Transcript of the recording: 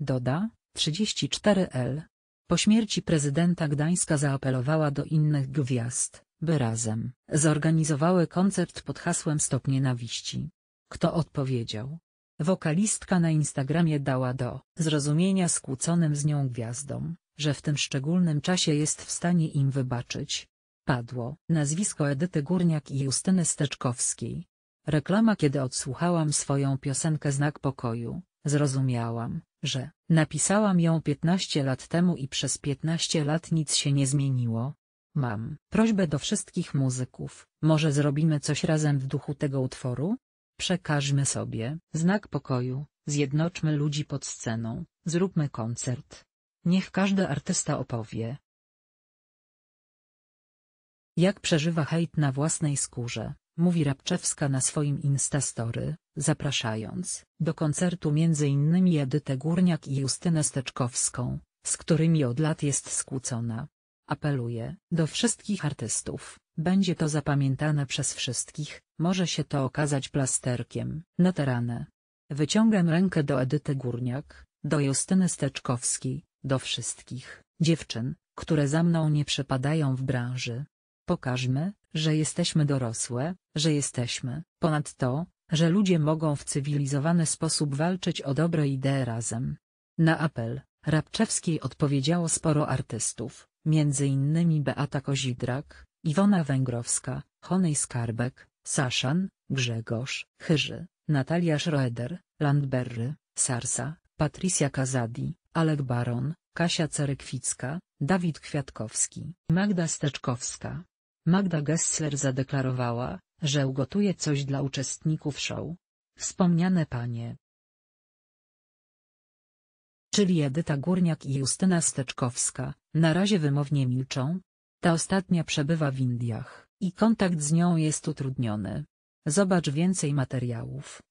Doda, 34L. Po śmierci prezydenta Gdańska zaapelowała do innych gwiazd, by razem zorganizowały koncert pod hasłem Stop Nienawiści. Kto odpowiedział? Wokalistka na Instagramie dała do zrozumienia skłóconym z nią gwiazdom, że w tym szczególnym czasie jest w stanie im wybaczyć. Padło nazwisko Edyty Górniak i Justyny Steczkowskiej. Reklama Kiedy odsłuchałam swoją piosenkę Znak Pokoju, zrozumiałam, że napisałam ją 15 lat temu i przez 15 lat nic się nie zmieniło. Mam prośbę do wszystkich muzyków, może zrobimy coś razem w duchu tego utworu? Przekażmy sobie znak pokoju, zjednoczmy ludzi pod sceną, zróbmy koncert. Niech każdy artysta opowie. Jak przeżywa hejt na własnej skórze, mówi Rabczewska na swoim Instastory, zapraszając do koncertu m.in. Edytę Górniak i Justynę Steczkowską, z którymi od lat jest skłócona. Apeluję do wszystkich artystów, będzie to zapamiętane przez wszystkich, może się to okazać plasterkiem na teranę. Wyciągam rękę do Edyty Górniak, do Justyny Steczkowskiej, do wszystkich dziewczyn, które za mną nie przepadają w branży. Pokażmy, że jesteśmy dorosłe, że jesteśmy, ponad to, że ludzie mogą w cywilizowany sposób walczyć o dobre idee razem. Na apel Rabczewskiej odpowiedziało sporo artystów, m.in. Beata Kozidrak, Iwona Węgrowska, Honej Skarbek, Saszan, Grzegorz, Chyży, Natalia Schroeder, Landberry, Sarsa, Patricia Kazadi, Alek Baron, Kasia Cerekwicka, Dawid Kwiatkowski, Magda Steczkowska. Magda Gessler zadeklarowała, że ugotuje coś dla uczestników show. Wspomniane panie. Czyli Edyta Górniak i Justyna Steczkowska, na razie wymownie milczą. Ta ostatnia przebywa w Indiach i kontakt z nią jest utrudniony. Zobacz więcej materiałów.